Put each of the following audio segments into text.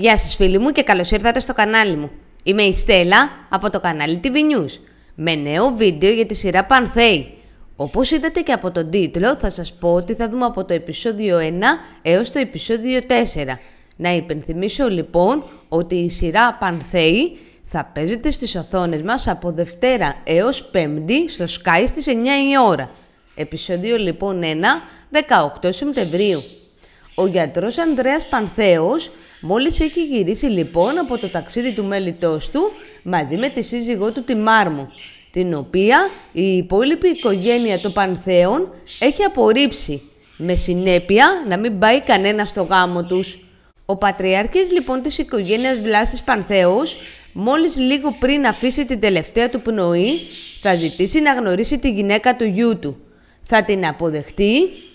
Γεια σας φίλοι μου και καλώς ήρθατε στο κανάλι μου. Είμαι η Στέλλα από το κανάλι TV News με νέο βίντεο για τη σειρά Πανθέη. Όπως είδατε και από τον τίτλο θα σας πω ότι θα δούμε από το επεισόδιο 1 έως το επεισόδιο 4. Να υπενθυμίσω λοιπόν ότι η σειρά Πανθέη θα παίζεται στις οθόνες μας από Δευτέρα έως Πέμπτη στο Sky στις 9 η ώρα. Επεισόδιο λοιπόν 1, 18 Σεπτεμβρίου. Ο γιατρός Ανδρέας Πανθέος Μόλις έχει γυρίσει λοιπόν από το ταξίδι του μέλητός του μαζί με τη σύζυγό του τη Μάρμου, την οποία η υπόλοιπη οικογένεια των Πανθέων έχει απορρίψει, με συνέπεια να μην πάει κανένα στο γάμο τους. Ο πατριάρχης λοιπόν της οικογένειας Βλάσης Πανθέος, μόλις λίγο πριν αφήσει την τελευταία του πνοή, θα ζητήσει να γνωρίσει τη γυναίκα του γιού του. Θα την αποδεχτεί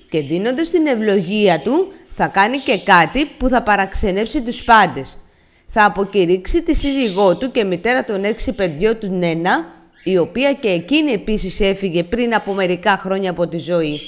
και δίνοντας την ευλογία του θα κάνει και κάτι που θα παραξενέψει τους πάντες. Θα αποκηρύξει τη σύζυγό του και μητέρα των έξι παιδιών του Νένα, η οποία και εκείνη επίσης έφυγε πριν από μερικά χρόνια από τη ζωή.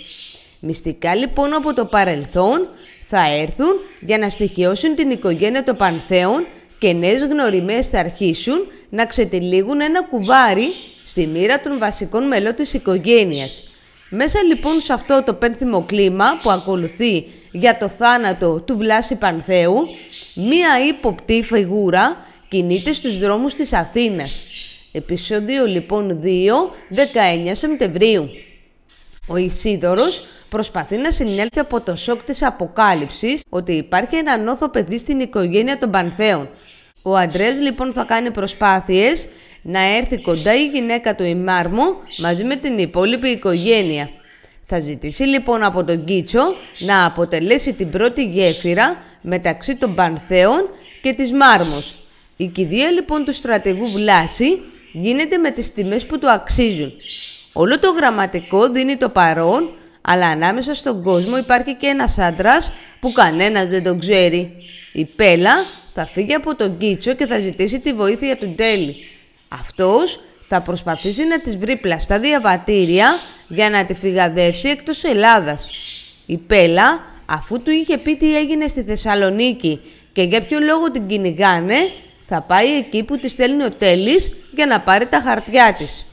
Μυστικά λοιπόν από το παρελθόν θα έρθουν για να στοιχειώσουν την οικογένεια των Πανθέων και νέες γνωριμές θα αρχίσουν να ξετυλίγουν ένα κουβάρι στη μοίρα των βασικών μελών της οικογένειας. Μέσα λοιπόν σε αυτό το πένθυμο κλίμα που ακολουθεί για το θάνατο του Βλάση Πανθέου, μία ύποπτη φιγούρα κινείται στους δρόμους της Αθήνας. Επισόδιο λοιπόν 2, 19 Σεπτεμβρίου. Ο Ισίδωρος προσπαθεί να συνέλθει από το σοκ της αποκάλυψης ότι υπάρχει ένα νόθο παιδί στην οικογένεια των Πανθέων. Ο Αντρέας λοιπόν θα κάνει προσπάθειες να έρθει κοντά η γυναίκα του η μαζί με την υπόλοιπη οικογένεια. Θα ζητήσει λοιπόν από τον Κίτσο να αποτελέσει την πρώτη γέφυρα μεταξύ των Πανθέων και της Μάρμος. Η κηδεία λοιπόν του στρατηγού Βλάση γίνεται με τις τιμές που του αξίζουν. Όλο το γραμματικό δίνει το παρόν, αλλά ανάμεσα στον κόσμο υπάρχει και ένας άντρας που κανένας δεν τον ξέρει. Η Πέλα θα φύγει από τον Κίτσο και θα ζητήσει τη βοήθεια του Τέλη. Αυτός θα προσπαθήσει να της βρει πλαστά διαβατήρια για να τη φυγαδεύσει εκτός Ελλάδας. Η Πέλα, αφού του είχε πει τι έγινε στη Θεσσαλονίκη και για ποιο λόγο την κυνηγάνε, θα πάει εκεί που τη στέλνει ο Τέλης για να πάρει τα χαρτιά της.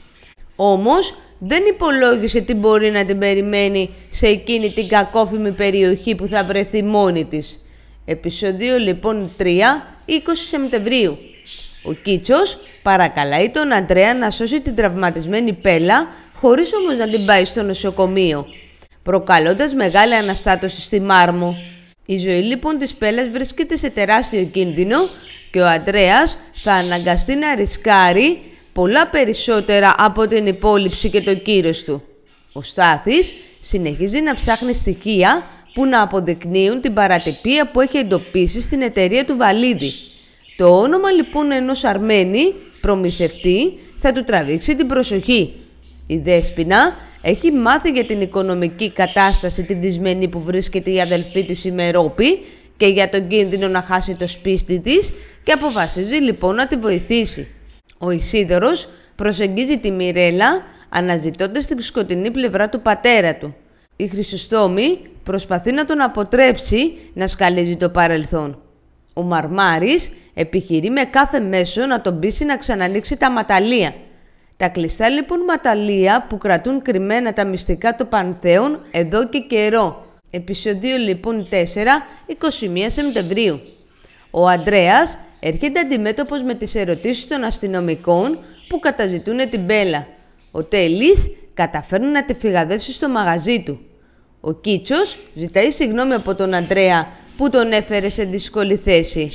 Όμως δεν υπολόγισε τι μπορεί να την περιμένει σε εκείνη την κακόφημη περιοχή που θα βρεθεί μόνη της. Επισοδίο λοιπόν 3, 20 Σεπτεμβρίου. Ο Κίτσος παρακαλάει τον Αντρέα να σώσει την τραυματισμένη Πέλα χωρίς όμως να την πάει στο νοσοκομείο, προκαλώντας μεγάλη αναστάτωση στη μάρμο. Η ζωή λοιπόν της Πέλλας βρίσκεται σε τεράστιο κίνδυνο και ο Αντρέας θα αναγκαστεί να ρισκάρει πολλά περισσότερα από την υπόλοιψη και το κύρος του. Ο Στάθης συνεχίζει να ψάχνει στοιχεία που να αποδεικνύουν την παρατυπία που έχει εντοπίσει στην εταιρεία του Βαλίδη. Το όνομα λοιπόν ενός Αρμένη προμηθευτή θα του τραβήξει την προσοχή η Δέσποινα έχει μάθει για την οικονομική κατάσταση τη δυσμένη που βρίσκεται η αδελφή της Μερόπη και για τον κίνδυνο να χάσει το σπίτι της και αποφασίζει λοιπόν να τη βοηθήσει. Ο Ισίδωρος προσεγγίζει τη Μιρέλα αναζητώντας την σκοτεινή πλευρά του πατέρα του. Η Χρυσοστόμη προσπαθεί να τον αποτρέψει να σκαλίζει το παρελθόν. Ο Μαρμάρης επιχειρεί με κάθε μέσο να τον πείσει να ξανανοίξει τα ματαλία – τα κλειστά λοιπόν ματαλία που κρατούν κρυμμένα τα μυστικά των Πανθέων εδώ και καιρό. Επισοδίο λοιπόν 4, 21 Σεπτεμβρίου. Ο Αντρέας έρχεται αντιμέτωπος με τις ερωτήσεις των αστυνομικών που καταζητούν την Μπέλα. Ο Τέλης καταφέρνει να τη φυγαδεύσει στο μαγαζί του. Ο Κίτσος ζητάει συγγνώμη από τον Αντρέα που τον έφερε σε δύσκολη θέση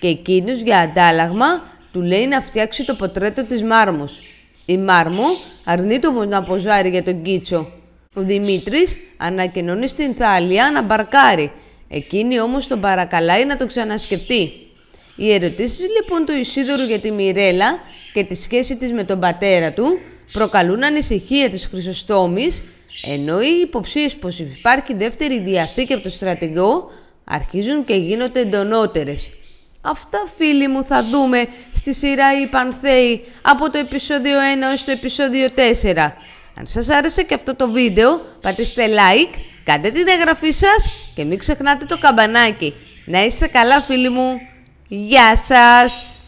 και εκείνος για αντάλλαγμα του λέει να φτιάξει το ποτρέτο της Μάρμος. Η Μάρμο αρνείται όμως να αποζάρει για τον Κίτσο. Ο Δημήτρης ανακοινώνει στην Θάλια να μπαρκάρει. Εκείνη όμως τον παρακαλάει να το ξανασκεφτεί. Οι ερωτήσεις λοιπόν του Ισίδωρου για τη Μιρέλα και τη σχέση της με τον πατέρα του προκαλούν ανησυχία της Χρυσοστόμης, ενώ οι υποψίες πως υπάρχει δεύτερη διαθήκη από τον στρατηγό αρχίζουν και γίνονται εντονότερες. Αυτά φίλοι μου θα δούμε στη σειρά «Οι Πανθέοι» από το επεισόδιο 1 έως το επεισόδιο 4. Αν σας άρεσε και αυτό το βίντεο, πατήστε like, κάντε την εγγραφή σας και μην ξεχνάτε το καμπανάκι. Να είστε καλά φίλοι μου. Γεια σας!